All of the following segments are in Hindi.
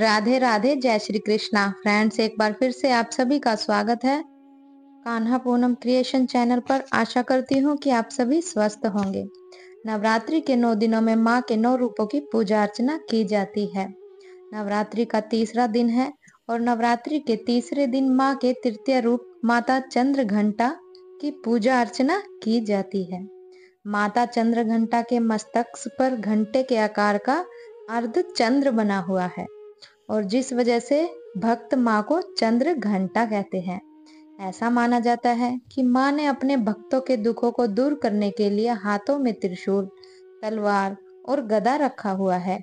राधे राधे जय श्री कृष्णा फ्रेंड्स एक बार फिर से आप सभी का स्वागत है कान्हा पूनम क्रिएशन चैनल पर आशा करती हूँ कि आप सभी स्वस्थ होंगे नवरात्रि के नौ दिनों में माँ के नौ रूपों की पूजा अर्चना की जाती है नवरात्रि का तीसरा दिन है और नवरात्रि के तीसरे दिन माँ के तृतीय रूप माता चंद्र घंटा की पूजा अर्चना की जाती है माता चंद्र घंटा के मस्तक पर घंटे के आकार का अर्ध चंद्र बना हुआ है और जिस वजह से भक्त माँ को चंद्र घंटा कहते हैं ऐसा माना जाता है कि माँ ने अपने भक्तों के दुखों को दूर करने के लिए हाथों में त्रिशूल तलवार और गदा रखा हुआ है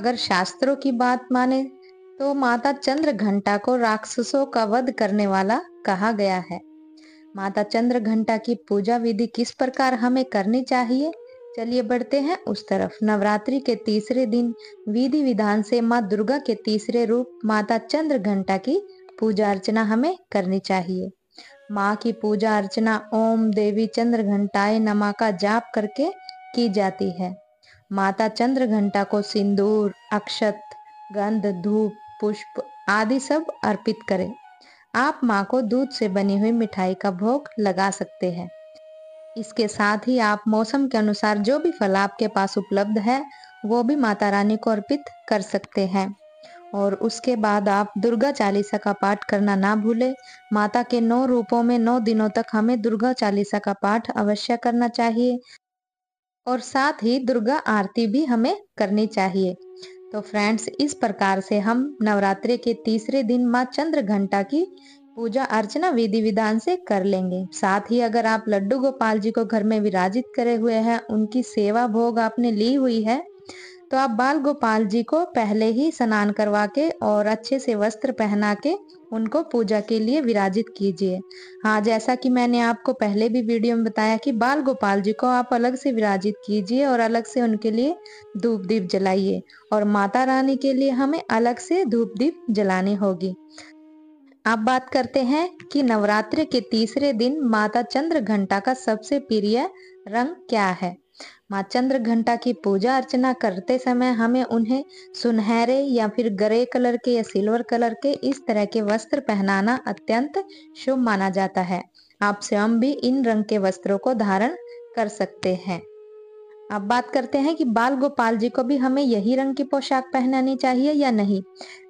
अगर शास्त्रों की बात माने तो माता चंद्र घंटा को राक्षसों का वध करने वाला कहा गया है माता चंद्र घंटा की पूजा विधि किस प्रकार हमें करनी चाहिए चलिए बढ़ते हैं उस तरफ नवरात्रि के तीसरे दिन विधि विधान से माँ दुर्गा के तीसरे रूप माता चंद्र घंटा की पूजा अर्चना हमें करनी चाहिए माँ की पूजा अर्चना ओम देवी चंद्र घंटाए नमा का जाप करके की जाती है माता चंद्र घंटा को सिंदूर अक्षत गंध धूप पुष्प आदि सब अर्पित करें आप माँ को दूध से बनी हुई मिठाई का भोग लगा सकते हैं इसके साथ ही आप मौसम के अनुसार जो भी फल आपके पास उपलब्ध है वो भी माता रानी को अर्पित कर सकते हैं और उसके बाद आप दुर्गा चालीसा का पाठ करना ना भूले माता के नौ रूपों में नौ दिनों तक हमें दुर्गा चालीसा का पाठ अवश्य करना चाहिए और साथ ही दुर्गा आरती भी हमें करनी चाहिए तो फ्रेंड्स इस प्रकार से हम नवरात्रि के तीसरे दिन माँ चंद्र घंटा की पूजा अर्चना विधि विधान से कर लेंगे साथ ही अगर आप लड्डू गोपाल जी को घर में विराजित करे हुए हैं उनकी सेवा भोग आपने ली हुई है तो आप बाल गोपाल जी को पहले ही स्नान करवा के और अच्छे से वस्त्र पहना के उनको पूजा के लिए विराजित कीजिए हाँ जैसा कि मैंने आपको पहले भी वीडियो में बताया कि बाल गोपाल जी को आप अलग से विराजित कीजिए और अलग से उनके लिए धूप दीप जलाइए और माता रानी के लिए हमें अलग से धूप दीप जलानी होगी अब बात करते हैं कि नवरात्र के तीसरे दिन माता चंद्र घंटा का सबसे प्रिय रंग क्या है माँ चंद्र घंटा की पूजा अर्चना करते समय हमें उन्हें सुनहरे या फिर ग्रे कलर के या सिल्वर कलर के इस तरह के वस्त्र पहनाना अत्यंत शुभ माना जाता है आप स्वयं भी इन रंग के वस्त्रों को धारण कर सकते हैं अब बात करते हैं कि बाल गोपाल जी को भी हमें यही रंग की पोशाक पहनानी चाहिए या नहीं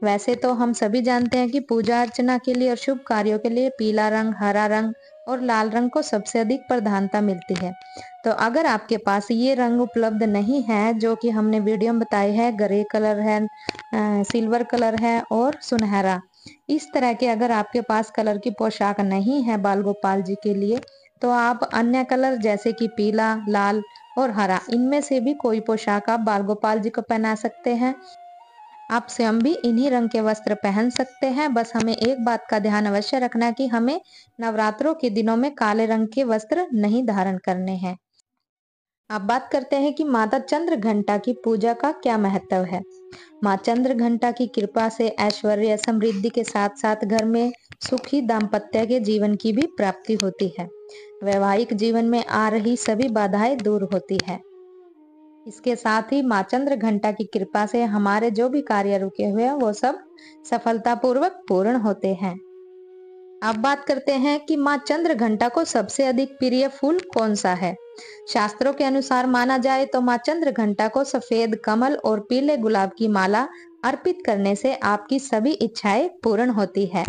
वैसे तो हम सभी जानते हैं कि पूजा अर्चना के लिए और शुभ कार्यों के लिए पीला रंग हरा रंग और लाल रंग को सबसे अधिक प्रधानता मिलती है तो अगर आपके पास ये रंग उपलब्ध नहीं है जो कि हमने वीडियो में बताए है ग्रे कलर है आ, सिल्वर कलर है और सुनहरा इस तरह के अगर आपके पास कलर की पोशाक नहीं है बाल गोपाल जी के लिए तो आप अन्य कलर जैसे कि पीला लाल और हरा इनमें से भी कोई पोशाक आप बाल गोपाल जी को पहना सकते हैं आप स्वयं भी इन्हीं रंग के वस्त्र पहन सकते हैं बस हमें एक बात का ध्यान अवश्य रखना कि हमें नवरात्रों के दिनों में काले रंग के वस्त्र नहीं धारण करने हैं अब बात करते हैं कि माता चंद्र घंटा की पूजा का क्या महत्व है माँ चंद्र घंटा की कृपा से ऐश्वर्य समृद्धि के साथ साथ घर में सुखी दाम्पत्य के जीवन की भी प्राप्ति होती है वैवाहिक जीवन में आ रही सभी बाधाएं दूर होती है इसके साथ ही माँ चंद्र घंटा की कृपा से हमारे जो भी कार्य रुके हुए हैं वो सब सफलतापूर्वक पूर्ण होते हैं अब बात करते हैं कि माँ चंद्र घंटा को सबसे अधिक प्रिय फूल कौन सा है शास्त्रों के अनुसार माना जाए तो माँ चंद्र घंटा को सफेद कमल और पीले गुलाब की माला अर्पित करने से आपकी सभी इच्छाएं पूर्ण होती है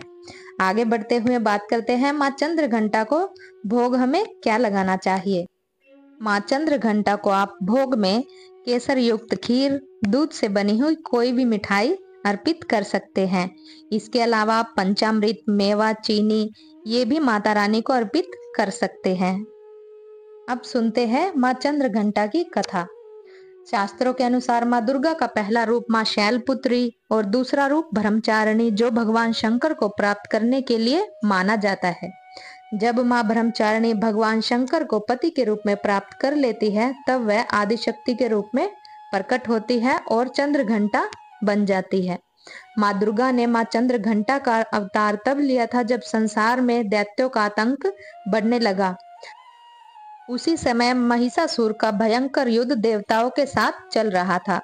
आगे बढ़ते हुए बात करते हैं माँ चंद्र घंटा को भोग हमें क्या लगाना चाहिए माँ चंद्र घंटा को आप भोग में केसर युक्त खीर दूध से बनी हुई कोई भी मिठाई अर्पित कर सकते हैं इसके अलावा पंचामृत मेवा चीनी ये भी माता रानी को अर्पित कर सकते हैं अब सुनते हैं माँ चंद्र घंटा की कथा शास्त्रों के अनुसार माँ दुर्गा का पहला रूप माँ शैलपुत्री और दूसरा रूप ब्रह्मचारिणी जो भगवान शंकर को प्राप्त करने के लिए माना जाता है जब माँ ब्रह्मचारिणी भगवान शंकर को पति के रूप में प्राप्त कर लेती है तब वह आदिशक्ति के रूप में प्रकट होती है और चंद्र घंटा बन जाती है माँ दुर्गा ने माँ चंद्र घंटा का अवतार तब लिया था जब संसार में दैत्यों का आतंक बढ़ने लगा उसी समय महिषासुर का भयंकर युद्ध देवताओं के साथ चल रहा था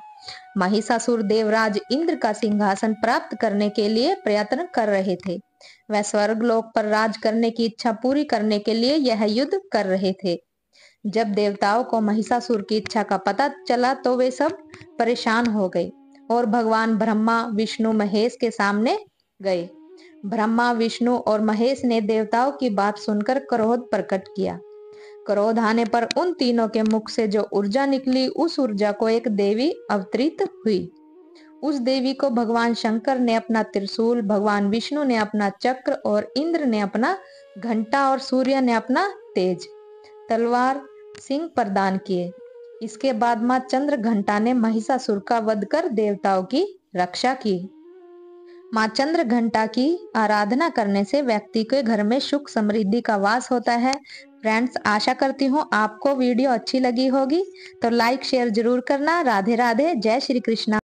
महिषासुर देवराज इंद्र का सिंहासन प्राप्त करने के लिए प्रयत्न कर रहे थे वह स्वर्ग लोक पर राज करने की इच्छा पूरी करने के लिए यह युद्ध कर रहे थे जब देवताओं को महिषासुर की इच्छा का पता चला तो वे सब परेशान हो गए और भगवान ब्रह्मा विष्णु महेश के सामने गए ब्रह्मा विष्णु और महेश ने देवताओं की बात सुनकर क्रोध प्रकट किया क्रोध आने पर उन तीनों के मुख से जो ऊर्जा निकली उस ऊर्जा को एक देवी अवतरित हुई उस देवी को भगवान शंकर ने अपना त्रिशूल भगवान विष्णु ने अपना चक्र और इंद्र ने अपना घंटा और सूर्य ने अपना तेज तलवार सिंह प्रदान किए इसके बाद माँ चंद्र घंटा ने महिषासुर का वध कर देवताओं की रक्षा की माँ चंद्र घंटा की आराधना करने से व्यक्ति के घर में सुख समृद्धि का वास होता है फ्रेंड्स आशा करती हूँ आपको वीडियो अच्छी लगी होगी तो लाइक शेयर जरूर करना राधे राधे जय श्री कृष्णा